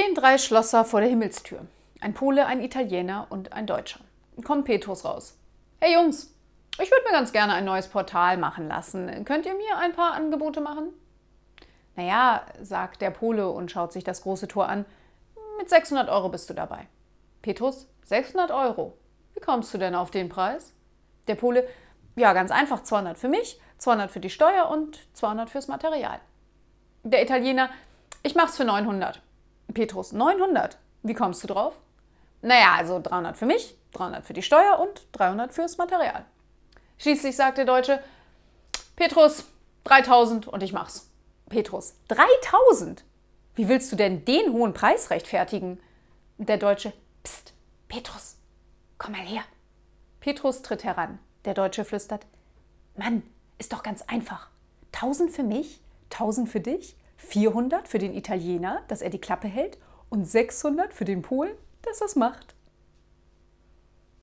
Stehen drei Schlosser vor der Himmelstür. Ein Pole, ein Italiener und ein Deutscher. Kommt Petrus raus. Hey Jungs, ich würde mir ganz gerne ein neues Portal machen lassen. Könnt ihr mir ein paar Angebote machen? Naja, sagt der Pole und schaut sich das große Tor an. Mit 600 Euro bist du dabei. Petrus, 600 Euro. Wie kommst du denn auf den Preis? Der Pole, ja, ganz einfach, 200 für mich, 200 für die Steuer und 200 fürs Material. Der Italiener, ich mach's für 900. Petrus 900. Wie kommst du drauf? Naja, also 300 für mich, 300 für die Steuer und 300 fürs Material. Schließlich sagt der Deutsche, Petrus, 3000 und ich mach's. Petrus, 3000? Wie willst du denn den hohen Preis rechtfertigen? Der Deutsche, Psst, Petrus, komm mal her. Petrus tritt heran. Der Deutsche flüstert, Mann, ist doch ganz einfach. 1000 für mich, 1000 für dich, 400 für den Italiener, dass er die Klappe hält und 600 für den Polen, dass er es macht.